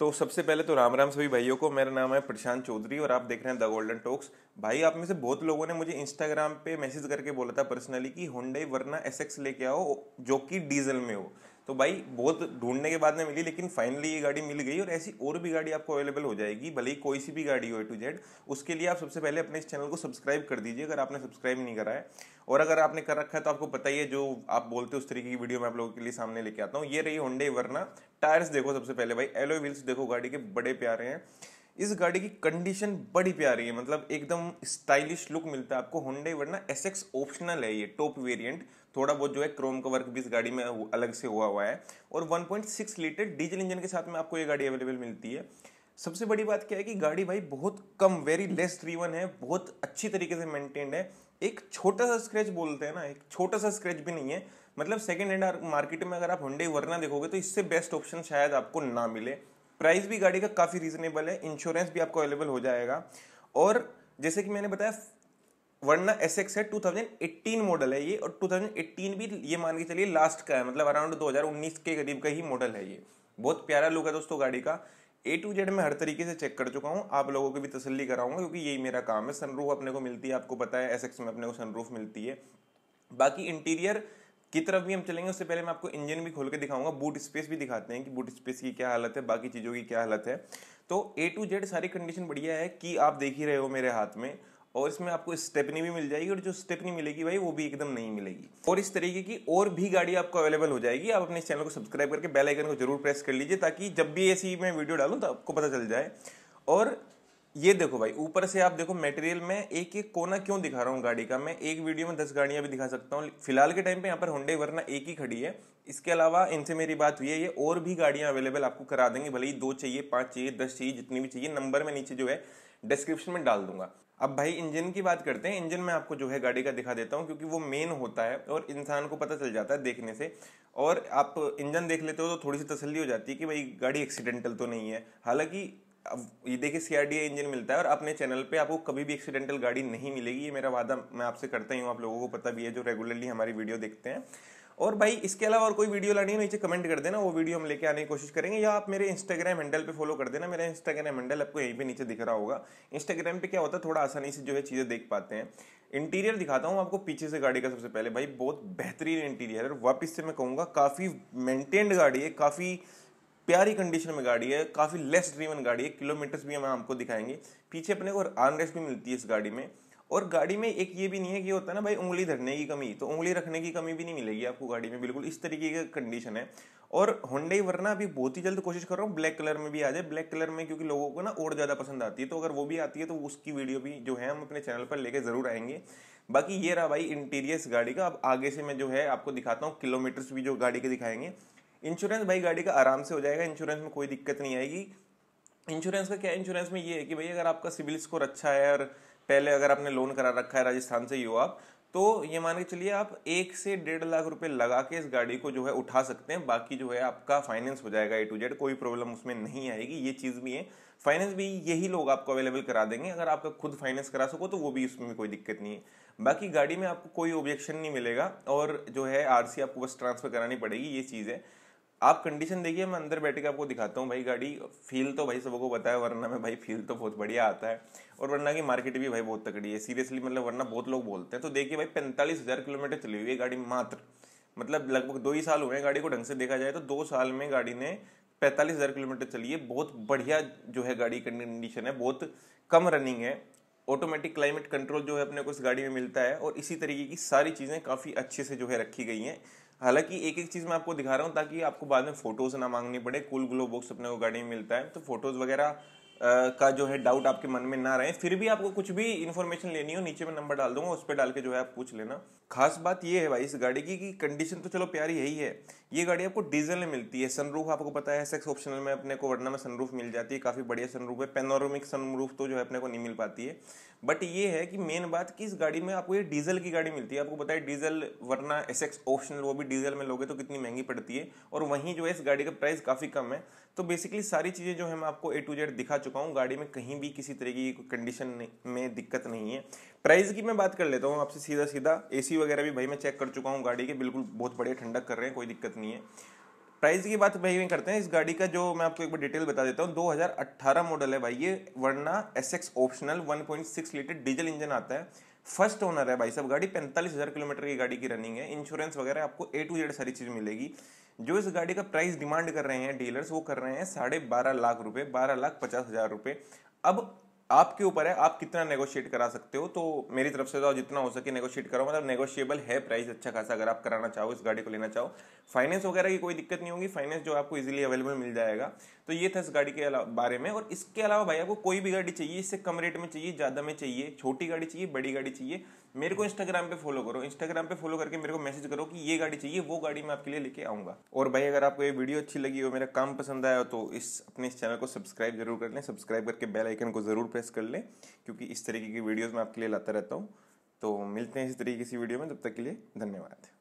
तो सबसे पहले तो राम राम सभी भाइयों को मेरा नाम है प्रशांत चौधरी और आप देख रहे हैं द गोल्डन टॉक्स भाई आप में से बहुत लोगों ने मुझे इंस्टाग्राम पे मैसेज करके बोला था पर्सनली कि होंडई वरना एस लेके आओ जो कि डीजल में हो तो भाई बहुत ढूंढने के बाद में मिली लेकिन फाइनली ये गाड़ी मिल गई और ऐसी और भी गाड़ी आपको अवेलेबल हो जाएगी भले ही कोई सी भी गाड़ी हो ए टू जेड उसके लिए आप सबसे पहले अपने इस चैनल को सब्सक्राइब कर दीजिए अगर आपने सब्सक्राइब नहीं करा है और अगर आपने कर रखा है तो आपको पता ही है जो आप बोलते हो उस तरीके की वीडियो मैं आप लोगों के लिए सामने लेके आता हूँ ये रही होंडे वरना टायर्स देखो सबसे पहले भाई एलो व्हील्स देखो गाड़ी के बड़े प्यारे हैं इस गाड़ी की कंडीशन बड़ी प्यारी है मतलब एकदम स्टाइलिश लुक मिलता है आपको होंडे वरना एस एक्स ऑप्शनल है ये टॉप वेरिएंट थोड़ा बहुत जो है क्रोम का वर्क भी इस गाड़ी में अलग से हुआ हुआ है और 1.6 लीटर डीजल इंजन के साथ में आपको ये गाड़ी अवेलेबल मिलती है सबसे बड़ी बात क्या है कि गाड़ी भाई बहुत कम वेरी लेस ड्रीवन है बहुत अच्छी तरीके से मेंटेन्ड है एक छोटा सा स्क्रैच बोलते हैं ना एक छोटा सा स्क्रैच भी नहीं है मतलब सेकेंड हैंड मार्केट में अगर आप हुंडे वरना देखोगे तो इससे बेस्ट ऑप्शन शायद आपको ना मिले प्राइस भी गाड़ी का काफ़ी रीजनेबल है इंश्योरेंस भी आपको अवेलेबल हो जाएगा और जैसे कि मैंने बताया वरना एस एक्स है एट्टीन मॉडल है ये और 2018 भी ये मान के चलिए लास्ट का है मतलब अराउंड 2019 के करीब का ही मॉडल है ये बहुत प्यारा लुक है दोस्तों गाड़ी का ए टू जेड मैं हर तरीके से चेक कर चुका हूँ आप लोगों को भी तसल्ली कराऊंगा क्योंकि यही मेरा काम है सनरूफ अपने को मिलती है आपको पता है एस एक्स में अपने को सनरूफ मिलती है बाकी इंटीरियर की तरफ भी हम चलेंगे उससे पहले मैं आपको इंजन भी खोल के दिखाऊंगा बूट स्पेस भी दिखाते हैं कि बूट स्पेस की क्या हालत है बाकी चीज़ों की क्या हालत है तो ए टू जेड सारी कंडीशन बढ़िया है कि आप देख ही रहे हो मेरे हाथ में और इसमें आपको स्टेपनी भी मिल जाएगी और जो स्टेपनी मिलेगी भाई वो भी एकदम नहीं मिलेगी और इस तरीके की और भी गाड़ी आपको अवेलेबल हो जाएगी आप अपने चैनल को सब्सक्राइब करके बेल आइकन को जरूर प्रेस कर लीजिए ताकि जब भी ऐसी मैं वीडियो डालूँ तो आपको पता चल जाए और ये देखो भाई ऊपर से आप देखो मटेरियल में एक एक कोना क्यों दिखा रहा हूँ गाड़ी का मैं एक वीडियो में दस गाड़ियां भी दिखा सकता हूँ फिलहाल के टाइम पे यहाँ पर होंडे वरना एक ही खड़ी है इसके अलावा इनसे मेरी बात हुई है ये और भी गाड़ियां अवेलेबल आपको करा देंगे भले ही दो चाहिए पाँच चाहिए दस चाहिए जितनी भी चाहिए नंबर में नीचे जो है डिस्क्रिप्शन में डाल दूंगा अब भाई इंजन की बात करते हैं इंजन में आपको जो है गाड़ी का दिखा देता हूँ क्योंकि वो मेन होता है और इंसान को पता चल जाता है देखने से और आप इंजन देख लेते हो तो थोड़ी सी तसल्ली हो जाती है कि भाई गाड़ी एक्सीडेंटल तो नहीं है हालांकि अब ये देखिए सीआरडीए इंजन मिलता है और अपने चैनल पे आपको कभी भी एक्सीडेंटल गाड़ी नहीं मिलेगी ये मेरा वादा मैं आपसे करता ही हूँ आप लोगों को पता भी है जो रेगुलरली हमारी वीडियो देखते हैं और भाई इसके अलावा और कोई वीडियो लानी है नीचे कमेंट कर देना वो वीडियो हम लेके आने की कोशिश करेंगे या आप मेरे इंस्टाग्राम हैंडल पे फॉलो कर देना मेरा इंस्टाग्राम हैंडल आपको यहीं पे नीचे दिख रहा होगा इंस्टाग्राम पे क्या होता है थोड़ा आसानी से जो है चीज़ें देख पाते हैं इंटीरियर दिखाता हूँ आपको पीछे से गाड़ी का सबसे पहले भाई बहुत बेहतरीन इंटीरियर है और वापस से मैं कहूँगा काफ़ी मेंटेन्ड गाड़ी है काफ़ी प्यारी कंडीशन में गाड़ी है काफ़ी लेस ड्रीवन गाड़ी है किलोमीटर्स भी हम आपको दिखाएंगे पीछे अपने को आर्मरेस्ट भी मिलती है इस गाड़ी में और गाड़ी में एक ये भी नहीं है कि होता है ना भाई उंगली धरने की कमी तो उंगली रखने की कमी भी नहीं मिलेगी आपको गाड़ी में बिल्कुल इस तरीके की कंडीशन है और होंडे वरना अभी बहुत ही जल्द कोशिश कर रहा हूँ ब्लैक कलर में भी आ जाए ब्लैक कलर में क्योंकि लोगों को ना और ज़्यादा पसंद आती है तो अगर वो भी आती है तो उसकी वीडियो भी जो है हम अपने चैनल पर लेकर ज़रूर आएंगे बाकी ये रहा भाई इंटीरियर्स गाड़ी का अब आगे से मैं जो है आपको दिखाता हूँ किलोमीटर्स भी जो गाड़ी के दिखाएंगे इंश्योरेंस भाई गाड़ी का आराम से हो जाएगा इंश्योरेंस में कोई दिक्कत नहीं आएगी इंश्योरेंस का क्या इंश्योरेंस में ये है कि भाई अगर आपका सिविल स्कोर अच्छा है और पहले अगर आपने लोन करा रखा है राजस्थान से ही हो आप तो ये मान के चलिए आप एक से डेढ़ लाख रुपए लगा के इस गाड़ी को जो है उठा सकते हैं बाकी जो है आपका फाइनेंस हो जाएगा ए टू जेड कोई प्रॉब्लम उसमें नहीं आएगी ये चीज़ भी है फाइनेंस भी यही लोग आपको अवेलेबल करा देंगे अगर आपका खुद फाइनेंस करा सको तो वो भी उसमें कोई दिक्कत नहीं है बाकी गाड़ी में आपको कोई ऑब्जेक्शन नहीं मिलेगा और जो है आर आपको बस ट्रांसफ़र करानी पड़ेगी ये चीज़ है आप कंडीशन देखिए मैं अंदर बैठ के आपको दिखाता हूँ भाई गाड़ी फील तो भाई सबको पता है वरना में भाई फील तो बहुत बढ़िया आता है और वरना की मार्केट भी भाई बहुत तकड़ी है सीरियसली मतलब वरना बहुत लोग बोलते हैं तो देखिए भाई पैंतालीस हज़ार किलोमीटर चली हुई है गाड़ी मात्र मतलब लगभग दो ही साल हुए हैं गाड़ी को ढंग से देखा जाए तो दो साल में गाड़ी ने पैंतालीस हज़ार किलोमीटर चली है बहुत बढ़िया जो है गाड़ी कंडीशन है बहुत कम रनिंग है ऑटोमेटिक क्लाइमेट कंट्रोल जो है अपने को इस गाड़ी में मिलता है और इसी तरीके की सारी चीज़ें काफ़ी अच्छे से जो है रखी गई हैं हालांकि एक एक चीज़ मैं आपको दिखा रहा हूँ ताकि आपको बाद में फ़ोटोज़ ना मांगनी पड़े कुल ग्लो बॉक्स अपने को गाड़ी में मिलता है तो फ़ोटोज़ वगैरह का जो है डाउट आपके मन में ना रहे फिर भी आपको कुछ भी इन्फॉर्मेशन लेनी हो नीचे में नंबर डाल दूंगा उस पर डाल के जो है आप पूछ लेना खास बात ये है भाई इस गाड़ी की कंडीशन तो चलो प्यारी यही है ये गाड़ी आपको डीजल में मिलती है सनरूफ आपको पता है सेक्स ऑप्शनल में अपने को वरना में सनरूफ मिल जाती है काफ़ी बढ़िया सनरूफ है पेनोरोमिक सनरूफ तो जो है अपने को नहीं मिल पाती है बट ये है कि मेन बात कि इस गाड़ी में आपको ये डीजल की गाड़ी मिलती है आपको पता है डीजल वरना एस एक्स ऑप्शनल वो भी डीजल में लोगे तो कितनी महंगी पड़ती है और वहीं जो है इस गाड़ी का प्राइस काफ़ी कम है तो बेसिकली सारी चीज़ें जो है मैं आपको ए टू जेड दिखा चुका हूँ गाड़ी में कहीं भी किसी तरह की कंडीशन में दिक्कत नहीं है प्राइस की मैं बात कर लेता हूँ आपसे सीधा सीधा एसी वगैरह भी भाई मैं चेक कर चुका हूँ गाड़ी के बिल्कुल बहुत बढ़िया ठंडक कर रहे हैं कोई दिक्कत नहीं है प्राइस की बात भाई में करते हैं इस गाड़ी का जो मैं आपको एक बार डिटेल बता देता हूँ 2018 मॉडल है भाई ये Verna S X optional 1.6 litre diesel engine आता है फर्स्ट ओनर है भाई साहब गाड़ी पैंतालीस हज़ार किलोमीटर की गाड़ी की रनिंग है इंश्योरेंस वगैरह आपको ए टू जेड सारी चीज़ मिलेगी जो इस गाड़ी का प्राइस डिमांड कर रहे हैं डीलर्स वो कर रहे हैं साढ़े बारह लाख रुपये बारह लाख पचास हज़ार रुपये अब आपके ऊपर है आप कितना नेगोशिएट करा सकते हो तो मेरी तरफ से तो जितना हो सके नेगोशिएट करो मतलब नेगोशिएबल है प्राइस अच्छा खासा अगर आप कराना चाहो इस गाड़ी को लेना चाहो फाइनेंस वगैरह की कोई दिक्कत नहीं होगी फाइनेंस जो आपको इजीली अवेलेबल मिल जाएगा तो ये था इस गाड़ी के बारे में और इसके अलावा भाई आपको कोई भी गाड़ी चाहिए इससे कम रेट में चाहिए ज़्यादा में चाहिए छोटी गाड़ी चाहिए बड़ी गाड़ी चाहिए मेरे को इंस्टाग्राम पे फॉलो करो इंस्टाग्राम पे फॉलो करके मेरे को मैसेज करो कि ये गाड़ी चाहिए वो गाड़ी मैं आपके लिए लेके आऊँगा और भाई अगर आपको ये वीडियो अच्छी लगी हो मेरा काम पसंद आया तो इस अपने इस चैनल को सब्सक्राइब जरूर कर लें सब्सक्राइब करके बेल आइकन को जरूर प्रेस कर लें क्योंकि इस तरीके की वीडियोज़ मैं आपके लिए लाता रहता हूँ तो मिलते हैं इसी तरीके की वीडियो में तब तक के लिए धन्यवाद